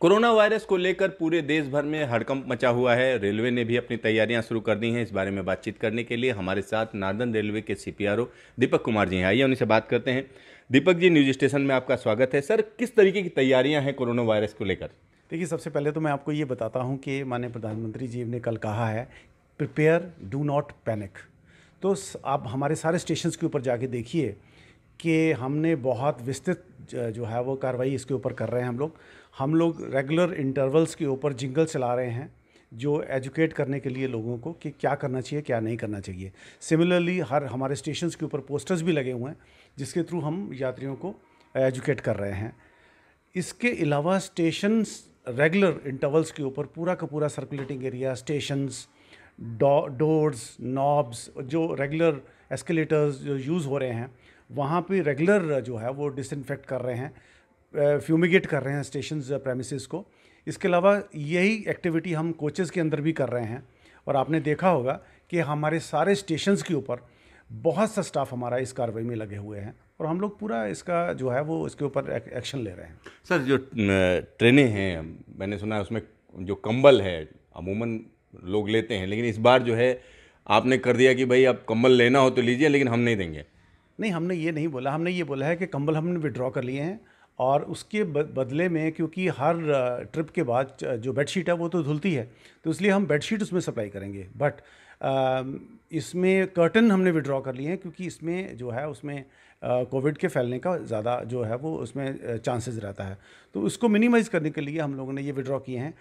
corona virus को लेकर पूरे देश भर में हड़कंप मचा हुआ है रेलवे ने भी अपनी तैयारियां शुरू कर दी हैं इस बारे में बातचीत करने के लिए हमारे साथ नार्दन रेलवे के सीपीआरओ दीपक कुमार जी हैं आइए उनसे बात करते हैं दीपक जी न्यूज स्टेशन में आपका स्वागत है सर किस तरीके की तैयारियां हैं कोरोना वायरस को लेकर देखिए सबसे पहले तो मैं आपको ये बताता हूँ कि माननीय प्रधानमंत्री जी ने कल कहा है प्रिपेयर डू नॉट पैनिक तो आप हमारे सारे स्टेशन के ऊपर जाके देखिए कि हमने बहुत विस्तृत जो है वो कार्रवाई इसके ऊपर कर रहे हैं हम लोग हम लोग रेगुलर इंटरवल्स के ऊपर जिंगल चला रहे हैं जो एजुकेट करने के लिए लोगों को कि क्या करना चाहिए क्या नहीं करना चाहिए सिमिलरली हर हमारे स्टेशन के ऊपर पोस्टर्स भी लगे हुए हैं जिसके थ्रू हम यात्रियों को एजुकेट कर रहे हैं इसके अलावा स्टेशन रेगुलर इंटरवल्स के ऊपर पूरा का पूरा circulating area stations doors knobs जो रेगुलर एस्केलेटर्स जो यूज़ हो रहे हैं वहाँ पे रेगुलर जो है वो डिसइनफेक्ट कर रहे हैं फ्यूमिगेट कर रहे हैं स्टेशन प्रेमिसज को इसके अलावा यही एक्टिविटी हम कोचेज़ के अंदर भी कर रहे हैं और आपने देखा होगा कि हमारे सारे स्टेशन के ऊपर बहुत सा स्टाफ हमारा इस कार्रवाई में लगे हुए हैं और हम लोग पूरा इसका जो है वो इसके ऊपर एक्शन ले रहे हैं सर जो ट्रेनें हैं मैंने सुना है उसमें जो कंबल है अमूमन लोग लेते हैं लेकिन इस बार जो है आपने कर दिया कि भाई आप कंबल लेना हो तो लीजिए लेकिन हम नहीं देंगे नहीं हमने ये नहीं बोला हमने ये बोला है कि कंबल हमने विड्रॉ कर लिए हैं और उसके बदले में क्योंकि हर ट्रिप uh, के बाद जो बेडशीट है वो तो धुलती है तो इसलिए हम बेडशीट उसमें सप्लाई करेंगे बट इसमें कर्टन हमने विड्रॉ कर लिए हैं क्योंकि इसमें जो है उसमें कोविड के फैलने का ज़्यादा जो है वो उसमें चांसेस रहता है तो उसको मिनिमाइज़ करने के लिए हम लोगों ने ये विड्रॉ किए हैं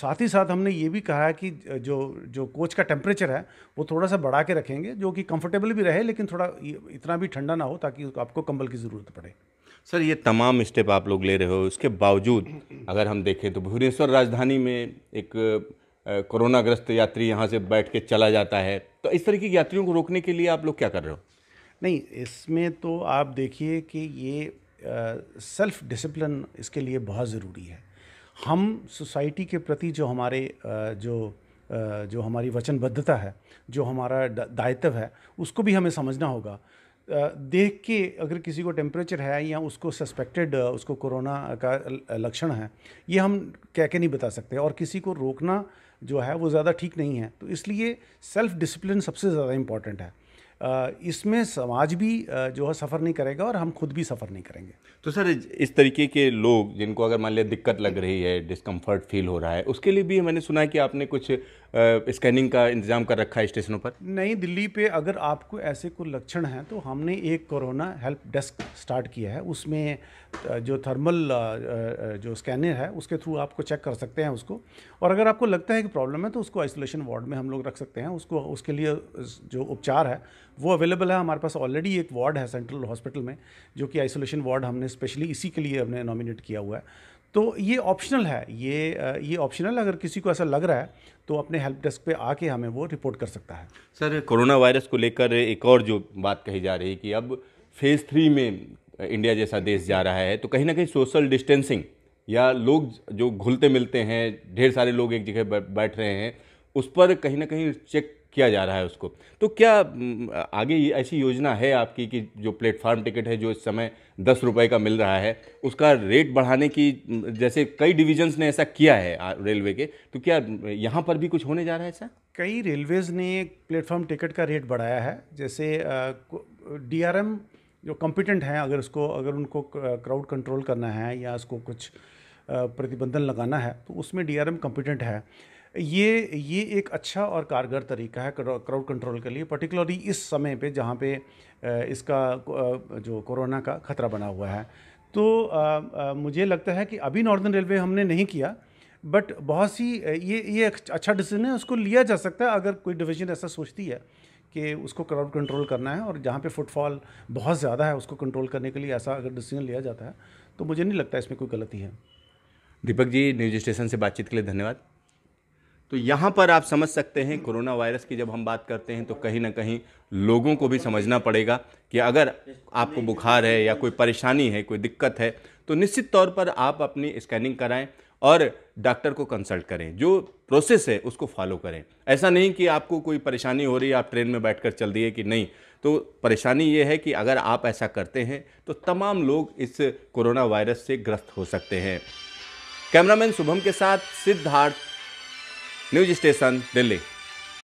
साथ ही साथ हमने ये भी कहा है कि जो जो कोच का टेम्परेचर है वो थोड़ा सा बढ़ा के रखेंगे जो कि कंफर्टेबल भी रहे लेकिन थोड़ा इतना भी ठंडा ना हो ताकि आपको कंबल की ज़रूरत पड़े सर ये तमाम स्टेप आप लोग ले रहे हो इसके बावजूद अगर हम देखें तो भुवनेश्वर राजधानी में एक कोरोनाग्रस्त यात्री यहाँ से बैठ के चला जाता है तो इस तरीके की यात्रियों को रोकने के लिए आप लोग क्या कर रहे हो नहीं इसमें तो आप देखिए कि ये सेल्फ डिसिप्लिन इसके लिए बहुत ज़रूरी है हम सोसाइटी के प्रति जो हमारे जो जो हमारी वचनबद्धता है जो हमारा दायित्व है उसको भी हमें समझना होगा देख के अगर किसी को टेम्परेचर है या उसको सस्पेक्टेड उसको कोरोना का लक्षण है ये हम कह के नहीं बता सकते और किसी को रोकना जो है वो ज़्यादा ठीक नहीं है तो इसलिए सेल्फ डिसिप्लिन सबसे ज़्यादा इम्पॉर्टेंट है इसमें समाज भी जो है सफ़र नहीं करेगा और हम खुद भी सफ़र नहीं करेंगे तो सर इस तरीके के लोग जिनको अगर मान लिया दिक्कत लग रही है डिस्कम्फर्ट फील हो रहा है उसके लिए भी मैंने सुना है कि आपने कुछ स्कैनिंग का इंतजाम कर रखा है स्टेशनों पर नई दिल्ली पे अगर आपको ऐसे कोई लक्षण हैं तो हमने एक कोरोना हेल्प डेस्क स्टार्ट किया है उसमें जो थर्मल जो स्कैनर है उसके थ्रू आपको चेक कर सकते हैं उसको और अगर आपको लगता है कि प्रॉब्लम है तो उसको आइसोलेशन वार्ड में हम लोग रख सकते हैं उसको उसके लिए जो उपचार है वो अवेलेबल है हमारे पास ऑलरेडी एक वार्ड है सेंट्रल हॉस्पिटल में जो कि आइसोलेशन वार्ड हमने स्पेशली इसी के लिए हमने नॉमिनेट किया हुआ है तो ये ऑप्शनल है ये ये ऑप्शनल अगर किसी को ऐसा लग रहा है तो अपने हेल्प डेस्क पे आके हमें वो रिपोर्ट कर सकता है सर कोरोना वायरस को लेकर एक और जो बात कही जा रही है कि अब फेज़ थ्री में इंडिया जैसा देश जा रहा है तो कहीं ना कहीं सोशल डिस्टेंसिंग या लोग जो घुलते मिलते हैं ढेर सारे लोग एक जगह बैठ रहे हैं उस पर कहीं ना कहीं चेक किया जा रहा है उसको तो क्या आगे ऐसी योजना है आपकी कि जो प्लेटफार्म टिकट है जो इस समय दस रुपये का मिल रहा है उसका रेट बढ़ाने की जैसे कई डिविजन्स ने ऐसा किया है रेलवे के तो क्या यहाँ पर भी कुछ होने जा रहा है ऐसा कई रेलवेज़ ने प्लेटफार्म टिकट का रेट बढ़ाया है जैसे एम जो कॉम्पिटेंट हैं अगर उसको अगर उनको क्राउड कंट्रोल करना है या उसको कुछ प्रतिबंधन लगाना है तो उसमें एम कंपिटेंट है ये ये एक अच्छा और कारगर तरीका है क्राउड कंट्रोल के लिए पर्टिकुलरली इस समय पे जहाँ पे इसका जो कोरोना का खतरा बना हुआ है तो आ, आ, मुझे लगता है कि अभी नॉर्दर्न रेलवे हमने नहीं किया बट बहुत सी ये ये अच्छा डिसीजन है उसको लिया जा सकता है अगर कोई डिवीजन ऐसा सोचती है कि उसको क्राउड कंट्रोल करना है और जहाँ पे फुटफॉल बहुत ज़्यादा है उसको कंट्रोल करने के लिए ऐसा अगर डिसीजन लिया जाता है तो मुझे नहीं लगता इसमें कोई गलती है दीपक जी न्यूज स्टेशन से बातचीत के लिए धन्यवाद तो यहाँ पर आप समझ सकते हैं कोरोना वायरस की जब हम बात करते हैं तो कहीं ना कहीं लोगों को भी समझना पड़ेगा कि अगर आपको बुखार है या कोई परेशानी है कोई दिक्कत है तो निश्चित तौर पर आप अपनी स्कैनिंग कराएं और डॉक्टर को कंसल्ट करें जो प्रोसेस है उसको फॉलो करें ऐसा नहीं कि आपको कोई परेशानी हो रही है आप ट्रेन में बैठकर चल दिए कि नहीं तो परेशानी ये है कि अगर आप ऐसा करते हैं तो तमाम लोग इस कोरोना वायरस से ग्रस्त हो सकते हैं कैमरामैन शुभम के साथ सिद्धार्थ न्यूज स्टेशन दिल्ली